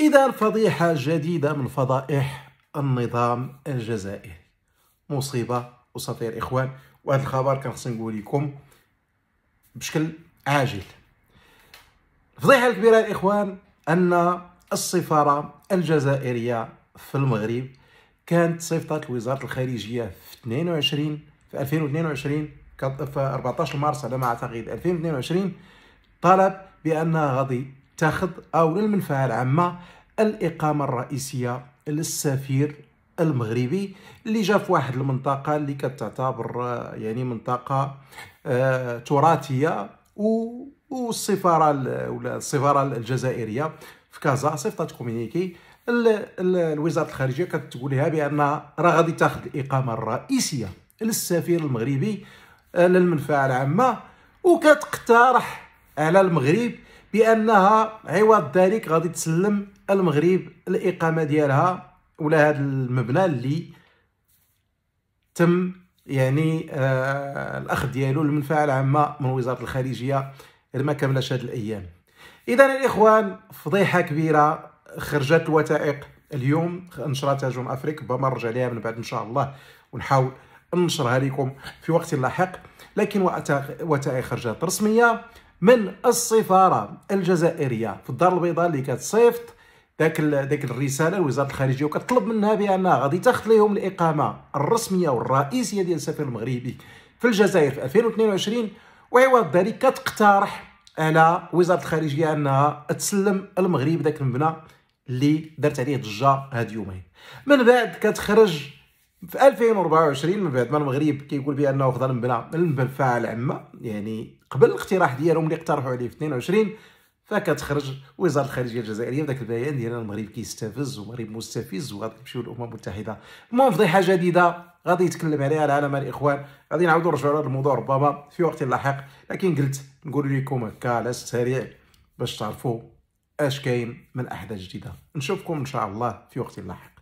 إذا فضيحة جديدة من فضائح النظام الجزائري مصيبة وصافي إخوان وهذا الخبر كان خصني نقول لكم بشكل عاجل الفضيحة الكبيرة الإخوان أن السفارة الجزائرية في المغرب كانت صيفطت لوزارة الخارجية في 22 في 2022 في 14 مارس على ما أعتقد 2022 طلب بأن غادي تاخذ او للمنفعه العامه الاقامه الرئيسيه للسفير المغربي اللي جا في واحد المنطقه اللي كتعتبر يعني منطقه آه تراثيه والسفاره ولا السفاره الجزائريه في كازا صيفطات كومينيكي الوزاره الخارجيه كتقول لها بان راه غادي تاخذ الاقامه الرئيسيه للسفير المغربي آه، للمنفعه العامه وكتقترح على المغرب بانها عوض ذلك غادي تسلم المغرب الاقامه ديالها ولا هذا المبنى اللي تم يعني آه الاخذ ديالو المنفعه العامه من وزاره الخارجيه ما كملش هذه الايام اذا الاخوان فضيحه كبيره خرجت الوثائق اليوم نشرتها جون افريك ربما نرجع ليها من بعد ان شاء الله ونحاول ننشرها لكم في وقت لاحق لكن وثائق خرجت رسميه من السفاره الجزائريه في الدار البيضاء اللي كتصيفط ذاك ذاك الرساله لوزاره الخارجيه وكتطلب منها بانها غادي تاخذ لهم الاقامه الرسميه والرئيسيه ديال السفير المغربي في الجزائر في 2022 وعوض ذلك كتقترح على وزاره الخارجيه انها تسلم المغرب ذاك المبنى اللي دارت عليه ضجه هاد يومين من بعد كتخرج في 2024 من بعد ما المغرب كيقول بانه خذا بناء المنفعه العامه يعني قبل الاقتراح ديالهم اللي اقترحوا عليه في 22 فكتخرج وزاره الخارجيه الجزائريه بداك البيان ديال المغرب كيستفز والمغرب مستفز وغادي يمشيو للامم المتحده المهم فضيحه جديده غادي يتكلم عليها العالم الاخوان غادي نعاودوا نرجعوا لهذا الموضوع ربما في وقت لاحق لكن قلت نقول لكم هكا على السريع باش تعرفوا اش كاين من احداث جديده نشوفكم ان شاء الله في وقت لاحق